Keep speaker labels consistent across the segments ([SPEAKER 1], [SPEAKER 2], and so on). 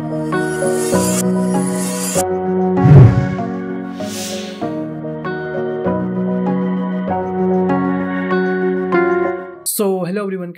[SPEAKER 1] 嗯。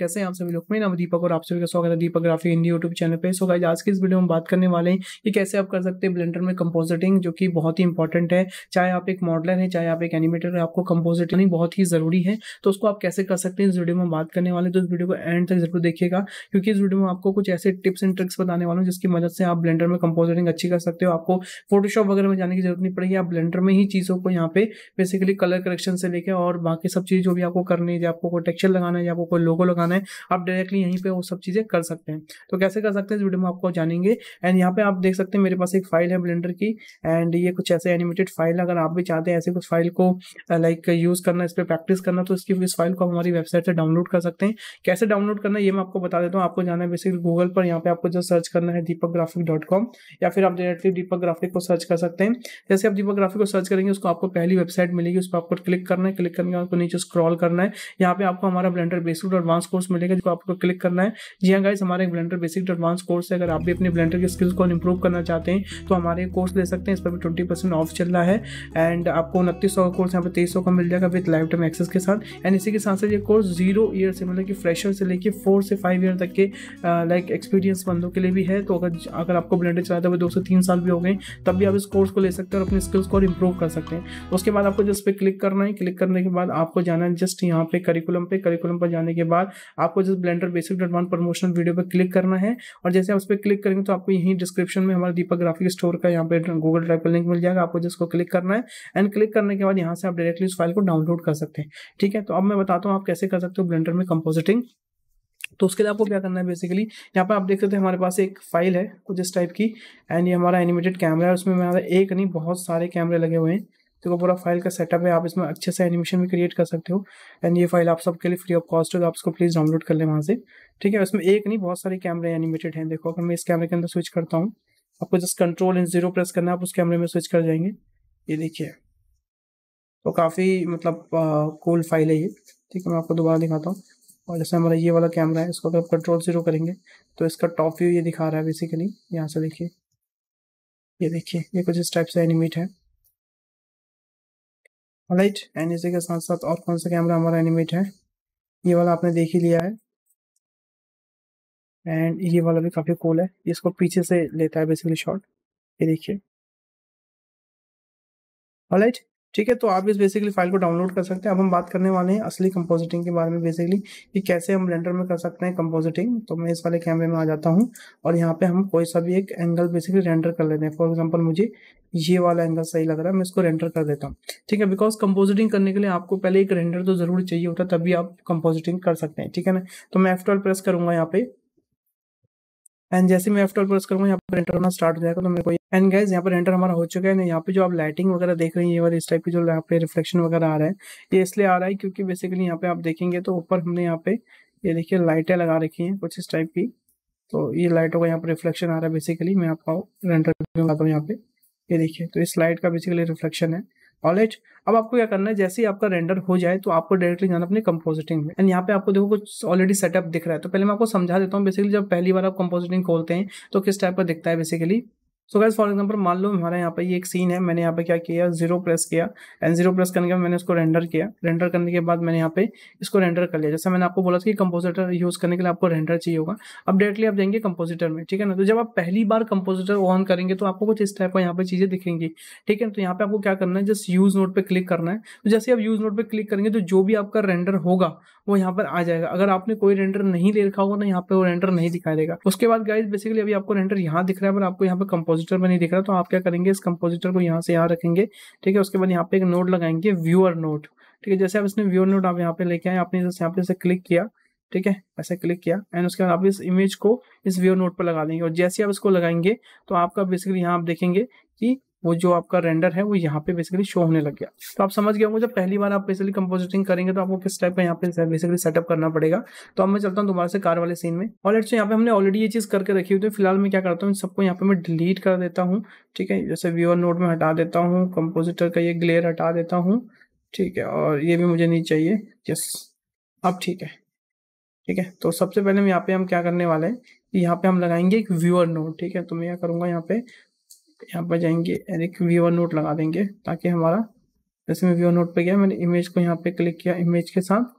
[SPEAKER 1] कैसे हैं आप सभी लोग मैं नाम दीपक और आप सभी का स्वागत है Deepak graphy Hindi YouTube channel पे सो गाइस आज की इस वीडियो में बात करने वाले हैं कि कैसे आप कर सकते हैं ब्लेंडर में कंपोजिटिंग जो कि बहुत ही इंपॉर्टेंट है चाहे आप एक मॉडलर है चाहे आप एक एनिमेटर है आपको कंपोजिटिंग बहुत ही जरूरी है तो उसको आप कैसे कर सकते हैं इस वीडियो में बात करने वाले तो इस वीडियो को एंड तक जरूर देखिएगा क्योंकि इस वीडियो में आपको कुछ ऐसे टिप्स एंड ट्रिक्स बताने वाले जिसकी मदद से आप ब्लेंडर में कंपोजिटिंग अच्छी कर सकते हो आपको फोटोशॉप वगैरह में जाने की जरूरत नहीं पड़ेगी आप ब्लेंडर में ही चीज़ों को यहाँ पे बेसिकली कलर करेक्शन से लेकर और बाकी सब चीज़ जो भी आपको करनी है आपको कोई टेक्चर लगाना है या आपको कोई लोगो लगाना ऑप्शन है आप डायरेक्टली यहीं पे वो सब चीज़ें कर सकते हैं तो कैसे कर सकते हैं इस वीडियो में आपको जानेंगे एंड यहाँ पे आप देख सकते हैं मेरे पास एक फाइल है ब्लेंडर की एंड ये कुछ ऐसे एनिमेटेड फाइल अगर आप भी चाहते हैं ऐसे कुछ फाइल को लाइक यूज़ करना इस पर प्रैक्टिस करना तो इसकी इस फाइल को हमारी वेबसाइट से डाउनलोड कर सकते हैं कैसे डाउनलोड करना है ये मैं आपको बता देता हूँ आपको जाना है बेसिकली गूगल पर यहाँ पे आपको जो सर्च करना है दीपक ग्राफिक डॉट कॉम या फिर आप डायरेक्टली दीपक ग्राफिक को सर्च कर सकते हैं जैसे आप दीपक ग्राफिक को सर्च करेंगे उसको आपको पहली वेबसाइट मिलेगी उस पर आपको क्लिक करना है क्लिक करने के बाद नीचे स्क्रॉल करना है यहाँ पे आपको हमारा ब्लेंडर बेसिक और एडवांस कोर्स कोर्स मिलेगा जो आपको क्लिक करना है जी हाँ गाइस हमारे ब्लेंडर बेसिक एडवांस कोर्स है अगर आप भी अपने ब्लेंडर के स्किल्स को इंप्रूव करना चाहते हैं तो हमारे कोर्स ले सकते हैं इस पर भी ट्वेंटी परसेंट ऑफ चल रहा है एंड आपको उनतीस सौ का कोर्स यहाँ पर तेईस सौ का मिल जाएगा विद लाइफ टाइम एक्सेस के साथ एंड इसी के साथ साथ ये कोर्स जीरो ईयर से मतलब कि फ्रेशर से लेकर फोर से फाइव ईयर तक के लाइक एक्सपीरियंस बंदों के लिए भी है तो अगर अगर आपको ब्लेंडर चलाते हुए दो से तीन साल भी हो गए तब भी आप इस कोर्स को ले सकते हैं और अपने स्किल्स को इंप्रूव इम्प्रूव कर सकते हैं उसके बाद आपको जस्ट पे क्लिक करना है क्लिक करने के बाद आपको जाना है जस्ट यहाँ पे करिकुलम पे करिकुलम पर जाने के बाद आपको just blender basic dot one promotional video पर क्लिक करना है और जैसे आप उस पर क्लिक करेंगे तो आपको यहीं डिस्क्रिप्शन में हमारे दीपक ग्राफिक स्टोर का यहाँ पे गूगल ड्राइव का लिंक मिल जाएगा आपको जिसको क्लिक करना है एंड क्लिक करने के बाद यहाँ से आप डायरेक्टली उस फाइल को डाउनलोड कर सकते हैं ठीक है तो अब मैं बताता हूँ आप कैसे कर सकते हो ब्लेंडर में कंपोजिटिंग तो उसके लिए आपको क्या करना है बेसिकली यहाँ पर आप देख सकते हैं हमारे पास एक फाइल है कुछ इस टाइप की एंड ये हमारा एनिमेटेड कैमरा है उसमें हमारा एक नहीं बहुत सारे कैमरे लगे हुए हैं देखो पूरा फाइल का सेटअप है आप इसमें अच्छे से एनिमेशन भी क्रिएट कर सकते हो एंड ये फाइल आप सबके लिए फ्री ऑफ कॉस्ट है तो आप इसको प्लीज़ डाउनलोड कर लें वहाँ से ठीक है इसमें एक नहीं बहुत सारे कैमरे एनिमेटेड हैं देखो अगर मैं इस कैमरे के अंदर स्विच करता हूँ आपको जस्ट कंट्रोल इन जीरो प्रेस करना है आप उस कैमरे में स्विच कर जाएंगे ये देखिए तो काफ़ी मतलब कूल फाइल है ये ठीक है मैं आपको दोबारा दिखाता हूँ और जैसे हमारा ये वाला कैमरा है इसको अगर आप कंट्रोल जीरो करेंगे तो इसका टॉप व्यू ये दिखा रहा है बेसिकली
[SPEAKER 2] यहाँ से देखिए ये देखिए ये कुछ इस टाइप से एनिमेट है राइट एंड इसी के साथ साथ और कौन सा कैमरा हमारा एनिमेट है ये वाला आपने देख ही लिया है एंड ये वाला भी काफ़ी कूल है इसको पीछे से लेता है बेसिकली शॉट ये देखिए राइट ठीक है तो आप इस बेसिकली फाइल को डाउनलोड कर सकते हैं अब हम बात करने वाले हैं असली कंपोजिटिंग के बारे में बेसिकली
[SPEAKER 1] कि कैसे हम ब्लेंडर में कर सकते हैं कंपोजिटिंग तो मैं इस वाले कैमरे में आ जाता हूँ और यहाँ पे हम कोई सा भी एक एंगल बेसिकली रेंडर कर लेते हैं फॉर एग्जाम्पल मुझे ये वाला एंगल सही लग रहा है मैं इसको रेंडर कर देता हूँ ठीक है बिकॉज कंपोजिटिंग करने के लिए आपको पहले एक रेंडर तो जरूर चाहिए होता है तभी आप कंपोजिटिंग कर सकते हैं ठीक है ना तो मैं एफ प्रेस करूंगा यहाँ पे एंड जैसे मैं ट्वेल्व प्रेस करूँगा यहाँ पर एंटर होना स्टार्ट हो जाएगा तो मेरे को एंड गाइज यहाँ पर एंटर हमारा हो चुका है यहाँ पे जो आप लाइटिंग वगैरह देख रहे हैं ये वाले इस टाइप की जो यहाँ पे रिफ्लेक्शन वगैरह आ रहा है ये इसलिए आ रहा है क्योंकि बेसिकली यहाँ पे आप देखेंगे तो ऊपर हमने यहाँ पे ये देखिए लाइटें लगा रखी हैं कुछ इस टाइप की तो ये लाइटों का यहाँ पर रिफ्लेक्शन आ रहा है बेसिकली मैं आपको रेंटर लगाता हूँ यहाँ पे ये देखिए तो इस लाइट का बेसिकली रिफ्लेक्शन है एच अब आपको क्या करना है जैसे ही आपका रेंडर हो जाए तो आपको डायरेक्टली जाना अपने कंपोजिटिंग में एंड यहाँ पे आपको देखो कुछ ऑलरेडी सेटअप दिख रहा है तो पहले मैं आपको समझा देता हूँ बेसिकली जब पहली बार आप कंपोजिटिंग खोलते हैं तो किस टाइप का दिखता है basically so guys for example मान लो हमारे यहाँ पे ये एक सीन है मैंने यहाँ पे क्या किया जीरो प्रेस किया एंड जीरो प्रेस करने के बाद मैंने इसको रेंडर किया रेंडर करने के बाद मैंने यहाँ पे इसको रेंडर कर लिया जैसे मैंने आपको बोला था कि कंपोजिटर यूज करने के लिए आपको रेंडर चाहिए होगा अब डायरेक्टली आप जाएंगे कंपोजिटर में ठीक है ना तो जब आप पहली बार कंपोजिटर ऑन करेंगे तो आपको कुछ इस टाइप का यहाँ पर चीजें दिखेंगी ठीक है तो यहाँ पे आपको क्या करना है जस्ट यूज नोट पे क्लिक करना है तो जैसे आप यूज नोट पे क्लिक करेंगे तो जो भी आपका रेंडर होगा वो यहाँ पर आ जाएगा अगर आपने कोई रेंडर नहीं ले रखा होगा ना यहाँ पे वो रेंडर नहीं दिखाई देगा उसके बाद गाइज बेसिकली अभी आपको रेंडर यहाँ दिख रहा है पर आपको यहाँ पे कंपोजिट कंपोजिटर में नहीं दिख रहा तो आप क्या करेंगे इस कंपोजिटर को यहाँ से यहाँ रखेंगे ठीक है उसके बाद यहाँ पे एक नोट लगाएंगे व्यूअर नोट ठीक है जैसे आप इसने व्यूअर नोट आप यहाँ पे लेके आए आपने यहाँ पे इसे क्लिक किया ठीक है ऐसे क्लिक किया एंड उसके बाद आप इस इमेज को इस व्यूअर नोट पर लगा देंगे और जैसे आप इसको लगाएंगे तो आपका बेसिकली यहाँ आप देखेंगे कि वो जो आपका रेंडर है वो यहाँ पे बेसिकली शो होने लग गया तो आप समझ गए होंगे जब पहली बार आप बेसिकली कंपोजिटिंग करेंगे तो आपको किस टाइप का यहाँ पे बेसिकली सेटअप करना पड़ेगा तो अब मैं चलता हूँ दोबारा से कार वाले सीन में और लेट्स यहाँ पे हमने ऑलरेडी ये चीज करके रखी हुई थी फिलहाल मैं क्या करता हूँ सबको यहाँ पे मैं डिलीट कर देता हूँ ठीक है जैसे व्यूअर नोट में हटा देता हूँ कंपोजिटर का ये ग्लेयर हटा देता हूँ ठीक है और ये भी मुझे नहीं चाहिए यस अब ठीक है ठीक है तो सबसे पहले हम यहाँ पे हम क्या करने वाले हैं यहाँ पे हम लगाएंगे एक व्यूअर नोट ठीक है तो मैं यहाँ करूंगा यहाँ पे यहाँ पर जाएंगे एक व्यूअर नोट लगा देंगे ताकि हमारा जैसे मैं व्यूअर नोट पे गया मैंने इमेज को यहाँ पे क्लिक किया इमेज के साथ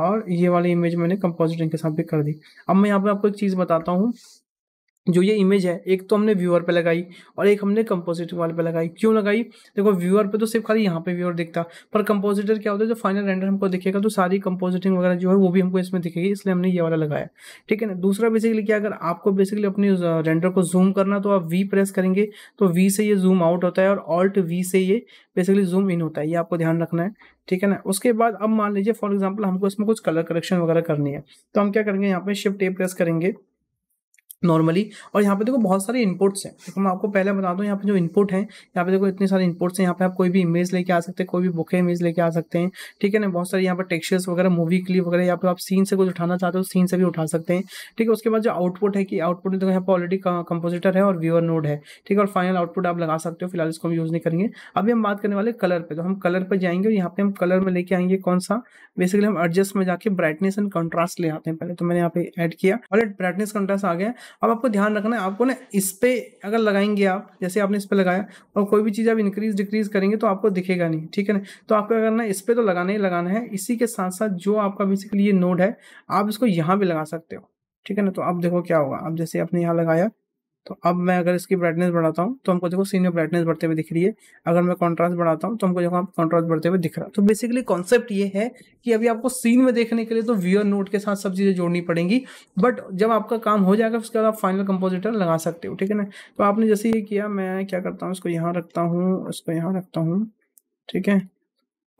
[SPEAKER 1] और ये वाली इमेज मैंने कंपोजिटिंग के साथ भी कर दी अब मैं यहाँ पे आपको एक चीज़ बताता हूँ जो ये इमेज है एक तो हमने व्यूअर पे लगाई और एक हमने कंपोजिट वाले पे लगाई क्यों लगाई देखो व्यूअर पे तो सिर्फ खाली यहाँ पे व्यूअर दिखता पर कंपोजिटर क्या होता है जो फाइनल रेंडर हमको दिखेगा तो सारी कंपोजिटिंग वगैरह जो है वो भी हमको इसमें दिखेगी इसलिए हमने ये वाला लगाया ठीक है ना दूसरा बेसिकली क्या अगर आपको बेसिकली अपने रेंडर को जूम करना तो आप वी प्रेस करेंगे तो वी से ये जूम आउट होता है और ऑल्ट वी से ये बेसिकली जूम इन होता है ये आपको ध्यान रखना है ठीक है ना उसके बाद अब मान लीजिए फॉर एग्जाम्पल हमको इसमें कुछ कलर करेक्शन वगैरह करनी है तो हम क्या करेंगे यहाँ पे शिफ्ट ए प्रेस करेंगे नॉर्मली और यहाँ पे देखो बहुत सारे इनपुट्स हैं देखो मैं आपको पहले बता दूँ यहाँ पे जो इनपुट हैं यहाँ पे देखो इतने सारे इनपुट्स हैं यहाँ पे आप कोई भी इमेज लेके आ सकते हैं कोई भी बुके इमेज लेके आ सकते हैं ठीक है ना बहुत सारे यहाँ पे टेक्सचर्स वगैरह मूवी क्लिप वगैरह यहाँ पे आप सीन से कुछ उठाना चाहते हो सीन से भी उठा सकते हैं ठीक है उसके बाद जो आउटपुट है कि आउटपुट देखो यहाँ पर ऑलरेडी कंपोजिटर है और व्यूअर नोड है ठीक है और फाइनल आउटपुट आप लगा सकते हो फिलहाल इसको हम यूज़ नहीं करेंगे अभी हम बात करने वाले कलर पर तो हम कलर पर जाएंगे और यहाँ पे हम कलर में लेके आएंगे कौन सा बेसिकली हम एडजस्ट में जाके ब्राइटनेस एंड कंट्रास्ट ले आते हैं पहले तो मैंने यहाँ पे ऐड किया और ब्राइटनेस कंट्रास्ट आ गया अब आपको ध्यान रखना है आपको ना इस पर अगर लगाएंगे आप जैसे आपने इस पर लगाया और कोई भी चीज़ आप इंक्रीज डिक्रीज करेंगे तो आपको दिखेगा नहीं ठीक है ना तो आपको अगर ना इस पर तो लगाना ही लगाना है इसी के साथ साथ जो आपका बेसिकली ये नोड है आप इसको यहाँ भी लगा सकते हो ठीक है ना तो आप देखो क्या होगा आप जैसे आपने यहाँ लगाया तो अब मैं अगर इसकी ब्राइटनेस बढ़ाता हूँ तो हमको देखो सीनियर ब्राइटनेस बढ़ते हुए दिख रही है अगर मैं कॉन्ट्रास्ट बढ़ाता हूँ तो हमको देखो कॉन्ट्रास्ट बढ़ते हुए दिख रहा तो बेसिकली कॉन्सेप्ट ये है कि अभी आपको सीन में देखने के लिए तो व्यूअर नोट के साथ सब चीज़ें जोड़नी पड़ेंगी बट जब आपका काम हो जाएगा उसके बाद आप फाइनल कंपोजिटर लगा सकते हो ठीक है ना तो आपने जैसे ये किया मैं क्या करता हूँ इसको यहाँ रखता हूँ इसको यहाँ रखता हूँ ठीक है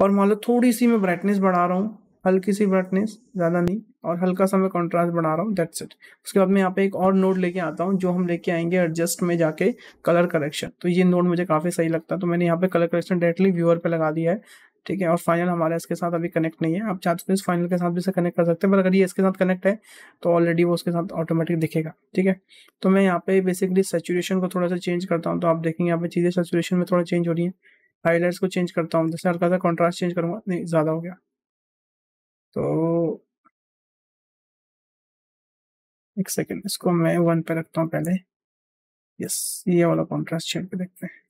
[SPEAKER 1] और मान लो थोड़ी सी मैं ब्राइटनेस बढ़ा रहा हूँ हल्की सी ब्राइटनेस ज़्यादा नहीं और हल्का सा मैं कॉन्ट्रास्ट बढ़ा रहा हूँ दैट्स इट उसके बाद मैं यहाँ पे एक और नोड लेके आता हूँ जो हम लेके आएंगे एडजस्ट में जाके कलर करेक्शन तो ये नोड मुझे काफ़ी सही लगता है तो मैंने यहाँ पे कलर करेक्शन डायरेक्टली व्यूअर पे लगा दिया है ठीक है और फाइनल हमारा इसके साथ अभी कनेक्ट नहीं है आप चाहते हो तो इस फाइनल के साथ भी इसे कनेक्ट कर सकते हैं पर अगर ये इसके साथ कनेक्ट है तो ऑलरेडी वो उसके साथ ऑटोमेटिक दिखेगा ठीक है तो मैं यहाँ पे बेसिकली सेचुरेशन को थोड़ा सा चेंज करता हूँ तो आप देखेंगे यहाँ पे चीज़ें सेचुरेशन में थोड़ा चेंज हो रही है हाईलाइट्स को चेंज
[SPEAKER 2] करता हूँ जैसे हल्का सा कॉन्ट्रास्ट चेंज करूँगा नहीं ज़्यादा हो गया तो एक सेकेंड इसको मैं वन पे रखता हूँ पहले यस ये वाला कॉन्ट्रास्ट छेड़ के देखते हैं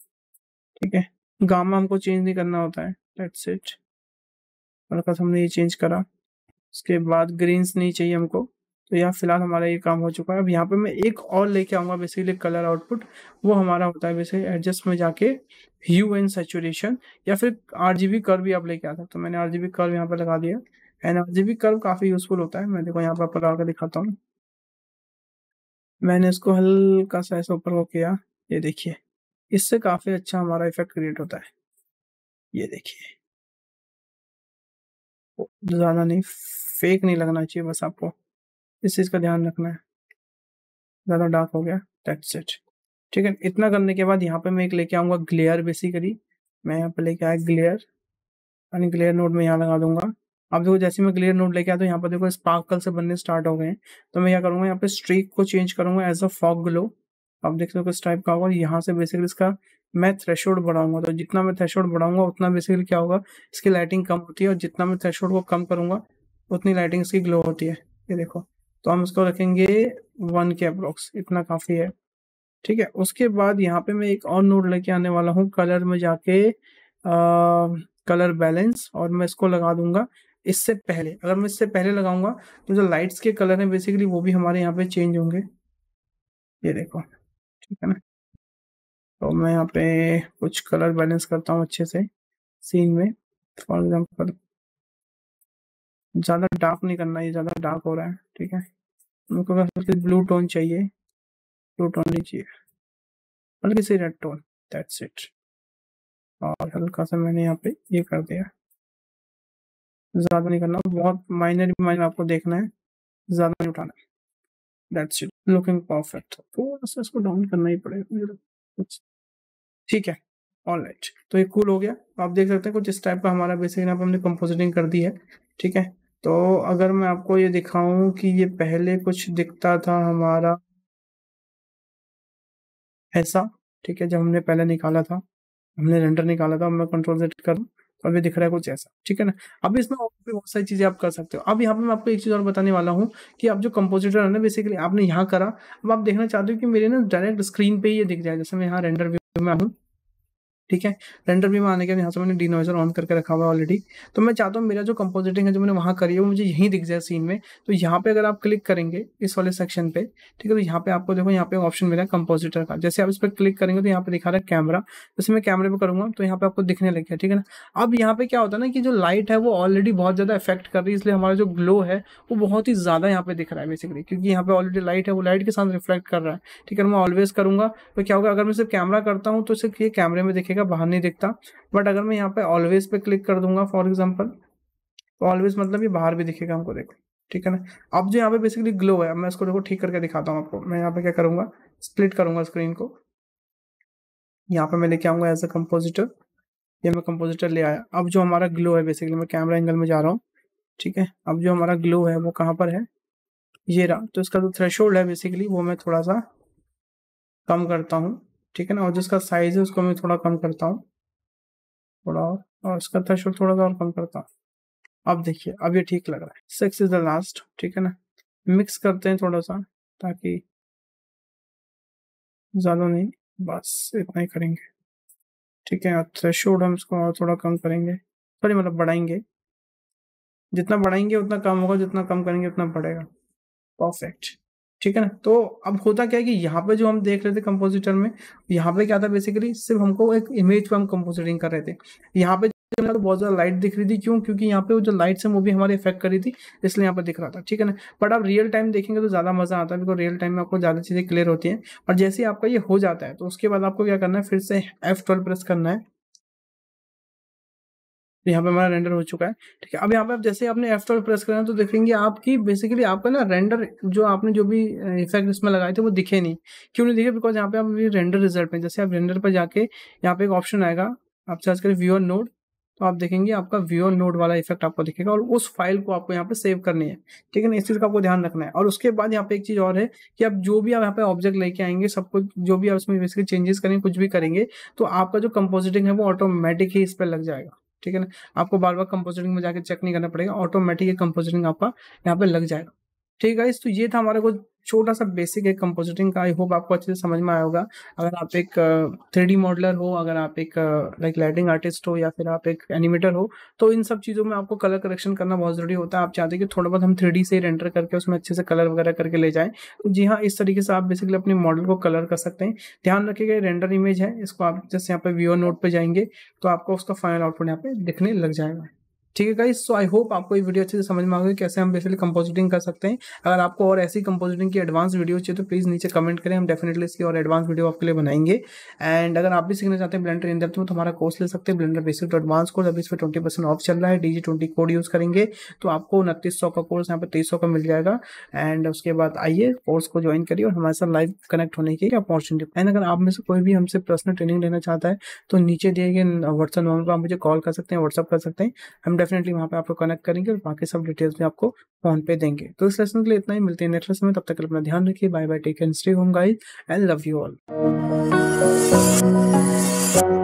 [SPEAKER 2] ठीक है गामा हमको चेंज नहीं करना होता है दैट्स इट हल्का सा हमने ये चेंज करा उसके बाद
[SPEAKER 1] ग्रीन्स नहीं चाहिए हमको तो यहाँ फिलहाल हमारा ये काम हो चुका है अब यहाँ पे मैं एक और लेके आऊँगा बेसिकली कलर आउटपुट वो हमारा होता है वैसे एडजस्ट में जाके ह्यू एंड सेचुरेशन या फिर आर जी बी कर भी आप लेके आ आता तो मैंने आर जी बी कर यहाँ पर लगा दिया भी कर्व काफ़ी यूजफुल
[SPEAKER 2] होता है मैं देखो यहाँ पर ऊपर आकर दिखाता हूँ मैंने इसको हल्का सा ऐसा ऊपर को किया ये देखिए इससे काफ़ी अच्छा हमारा इफेक्ट क्रिएट होता है ये देखिए ज़्यादा नहीं फेक नहीं लगना चाहिए बस आपको इस चीज़ का ध्यान रखना है ज़्यादा डार्क हो गया दैट्स इट
[SPEAKER 1] ठीक है इतना करने के बाद यहाँ पे मैं एक लेके आऊंगा ग्लेयर बेसिकली मैं यहाँ पे लेके आया ग्लेयर यानी ग्लेयर नोट में यहाँ लगा दूंगा अब देखो जैसे मैं क्लियर नोट लेके आता हूँ यहाँ पर देखो स्पार्कल से बनने स्टार्ट हो गए हैं तो मैं क्या करूँगा यहाँ पे स्ट्रीक को चेंज करूंगा एज अ फॉग ग्लो अब देख सकते हो इस टाइप का होगा यहाँ से बेसिकली इसका मैं थ्रेशोल्ड बढ़ाऊंगा तो जितना मैं थ्रेशोल्ड बढ़ाऊंगा उतना बेसिकली क्या होगा इसकी लाइटिंग कम होती है और जितना मैं थ्रेशोल्ड को कम करूंगा उतनी लाइटिंग इसकी ग्लो होती है ये देखो तो हम इसको रखेंगे वन के अप्रोक्स इतना काफ़ी है ठीक है उसके बाद यहाँ पे मैं एक और नोट लेके आने वाला हूँ कलर में जाके आ, कलर बैलेंस और मैं इसको लगा दूंगा इससे पहले अगर मैं इससे पहले लगाऊंगा तो जो लाइट्स के कलर हैं बेसिकली वो भी हमारे यहाँ पे चेंज होंगे
[SPEAKER 2] ये देखो ठीक है ना तो मैं यहाँ पे कुछ कलर बैलेंस करता हूँ अच्छे से सीन में फॉर एग्जाम्पल ज़्यादा डार्क नहीं करना ये ज़्यादा डार्क हो रहा है ठीक है उनको ब्लू टोन चाहिए ब्लू टोन चाहिए हल्की सी रेड टोन दैट्स इट और हल्का सा मैंने यहाँ पे ये कर दिया ज़्यादा नहीं करना बहुत माइनर माइनर आपको देखना है ज़्यादा नहीं उठाना है दैट्स इट लुकिंग परफेक्ट थोड़ा सा इसको डाउन करना ही पड़ेगा ठीक है ऑल राइट right. तो ये कूल हो गया तो आप
[SPEAKER 1] देख सकते हैं कुछ इस टाइप का हमारा बेसिक यहाँ पर हमने कंपोजिटिंग कर दी है ठीक है तो अगर मैं आपको ये
[SPEAKER 2] दिखाऊं कि ये पहले कुछ दिखता था हमारा ऐसा ठीक है जब हमने पहले निकाला था हमने रेंडर निकाला था मैं कंट्रोल सेट
[SPEAKER 1] करूँ और ये दिख रहा है कुछ ऐसा ठीक है ना अब इसमें और भी बहुत सारी चीजें आप कर सकते हो अब यहाँ पे मैं आपको एक चीज और बताने वाला हूँ कि आप जो कंपोजिटर है ना बेसिकली आपने यहाँ करा अब आप देखना चाहते हो कि मेरे ना डायरेक्ट स्क्रीन पे ही ये दिख जाए जैसे मैं यहाँ रेंडर व्यू में हूँ ठीक है रेंडर भी मैं आने के बाद यहाँ से मैंने डिनोइजर ऑन करके रखा हुआ है ऑलरेडी तो मैं चाहता हूँ मेरा जो कंपोजिटिंग है जो मैंने वहाँ करी है वो मुझे यहीं दिख जाए सीन में तो यहाँ पे अगर आप क्लिक करेंगे इस वाले सेक्शन पे ठीक है तो यहाँ पे आपको देखो यहाँ पे ऑप्शन मिला है कंपोजिटर का जैसे आप इस पर क्लिक करेंगे तो यहाँ पे दिखा रहा है कैमरा जैसे मैं कैमरे पर करूँगा तो यहाँ पे आपको दिखने लग गया ठीक है ना अब यहाँ पे क्या होता है ना कि जो लाइट है वो ऑलरेडी बहुत ज़्यादा इफेक्ट कर रही है इसलिए हमारा जो ग्लो है वो बहुत ही ज़्यादा यहाँ पे दिख रहा है बेसिकली क्योंकि यहाँ पे ऑलरेडी लाइट है वो लाइट के साथ रिफ्लेक्ट कर रहा है ठीक है तो मैं ऑलवेज करूँगा तो क्या होगा अगर मैं सिर्फ कैमरा करता हूँ तो सिर्फ ये कैमरे में दिखेगा ठीक है बाहर नहीं दिखता बट अगर मैं यहाँ पे ऑलवेज पे क्लिक कर दूंगा फॉर एग्जाम्पल ऑलवेज मतलब ये बाहर भी दिखेगा हमको देखो ठीक है ना अब जो यहाँ पे बेसिकली ग्लो है मैं इसको देखो ठीक करके दिखाता हूँ आपको मैं यहाँ पे क्या करूंगा स्प्लिट करूंगा स्क्रीन को यहाँ पे मैं लेके आऊंगा एज अ कम्पोजिटर ये मैं कंपोजिटर ले आया अब जो हमारा ग्लो है बेसिकली मैं कैमरा एंगल में जा रहा हूँ ठीक है अब जो हमारा ग्लो है वो कहाँ पर है ये रहा तो इसका जो तो थ्रेश है बेसिकली वो मैं थोड़ा सा कम करता हूँ ठीक है ना और जिसका साइज है उसको मैं थोड़ा कम करता हूँ थोड़ा और
[SPEAKER 2] और इसका थ्रेश थोड़ा सा और कम करता हूँ अब देखिए अब ये ठीक लग रहा है सिक्स इज द लास्ट ठीक है ना मिक्स करते हैं थोड़ा सा ताकि ज़्यादा नहीं बस इतना ही करेंगे ठीक है और थ्रेश हम इसको और थोड़ा कम करेंगे सॉरी मतलब बढ़ाएंगे
[SPEAKER 1] जितना बढ़ाएंगे उतना कम होगा जितना कम करेंगे उतना बढ़ेगा परफेक्ट ठीक है ना तो अब होता क्या है कि यहाँ पे जो हम देख रहे थे कंपोजिटर में यहाँ पे क्या था बेसिकली सिर्फ हमको एक इमेज पर हम कंपोजिटिंग कर रहे थे यहाँ पे तो बहुत ज्यादा लाइट दिख रही थी क्यों क्योंकि यहाँ पे वो जो लाइट्स है वो भी हमारे इफेक्ट करी थी इसलिए यहाँ पर दिख रहा था ठीक है ना बट आप रियल टाइम देखेंगे तो ज्यादा मजा आता है बिकॉज रियल टाइम में आपको ज्यादा चीजें क्लियर होती है और जैसे आपका ये हो जाता है तो उसके बाद आपको क्या करना है फिर से एफ प्रेस करना है तो यहाँ पे हमारा रेंडर हो चुका है ठीक है अब यहाँ पे आप जैसे आपने एफ प्रेस करें तो देखेंगे आपकी बेसिकली आपका ना रेंडर जो आपने जो भी इफेक्ट इसमें लगाए थे वो दिखे नहीं क्यों नहीं दिखे बिकॉज यहाँ पे आप रेंडर रिजल्ट में जैसे आप रेंडर पर जाके यहाँ पे एक ऑप्शन आएगा आप सर्च करें व्यूअर नोड तो आप देखेंगे आपका व्यूअर नोड वाला इफेक्ट आपको दिखेगा और उस फाइल को आपको यहाँ पे सेव करनी है ठीक है ना इस चीज़ का आपको ध्यान रखना है और उसके बाद यहाँ पे एक चीज़ और है कि आप जो भी आप यहाँ पे ऑब्जेक्ट लेके आएंगे सब कुछ जो भी आप इसमें बेसिकली चेंजेस करेंगे कुछ भी करेंगे तो आपका जो कंपोजिटिंग है वो ऑटोमेटिक ही इस पर लग जाएगा ठीक है ना आपको बार बार कंपोजिटिंग में जाके चेक नहीं करना पड़ेगा ऑटोमेटिक कंपोजिटिंग आपका यहाँ पे लग जाएगा ठीक है इस तो ये था हमारे कुछ छोटा सा बेसिक है कंपोजिटिंग का आई होप आपको अच्छे से समझ में आया होगा अगर आप एक थ्री डी मॉडलर हो अगर आप एक लाइक लाइटिंग आर्टिस्ट हो या फिर आप एक एनिमेटर हो तो इन सब चीज़ों में आपको कलर करेक्शन करना बहुत ज़रूरी होता है आप चाहते हैं कि थोड़ा बहुत हम थ्री डी से रेंटर करके उसमें अच्छे से कलर वगैरह करके ले जाएं तो जी हाँ इस तरीके से आप बेसिकली अपने मॉडल को कलर कर सकते हैं ध्यान रखिएगा रेंडर इमेज है इसको आप जैसे यहाँ पे व्यूअर नोट पर जाएंगे तो आपको उसका फाइनल आउटपुट यहाँ पे दिखने लग जाएगा ठीक है गाइस सो आई होप आपको ये वीडियो अच्छे से समझ में आ गई कैसे हम बेसिकली कंपोजिटिंग कर सकते हैं अगर आपको और ऐसी कंपोजिटिंग की एडवांस वीडियो चाहिए तो प्लीज़ नीचे कमेंट करें हम डेफिनेटली इसकी और एडवांस वीडियो आपके लिए बनाएंगे एंड अगर आप भी सीखना चाहते हैं ब्लेंडर इन डेप्थ में तो हमारा कोर्स ले सकते हैं blender basic to advance course अभी इसमें ट्वेंटी परसेंट ऑफ चल रहा है डी ट्वेंटी कोड यूज़ करेंगे तो आपको उनतीस सौ का कोर्स यहाँ पर तेईस सौ का मिल जाएगा एंड उसके बाद आइए कोर्स को ज्वाइन करिए और हमारे साथ लाइव कनेक्ट होने की अपॉर्चुनिटी एंड अगर आप में से कोई भी हमसे पर्सनल ट्रेनिंग लेना चाहता है तो नीचे दिए गए व्हाट्सएप नंबर पर आप मुझे कॉल कर सकते हैं व्हाट्सअप कर सकते हैं हम डेफिनेटली वहाँ पे आपको कनेक्ट करेंगे और बाकी सब डिटेल्स भी आपको फोन पे देंगे तो इस लेसन के लिए इतना ही मिलते हैं नेक्स्ट लेसन में तब तक अपना ध्यान रखिए bye bye take and stay home guys and love you all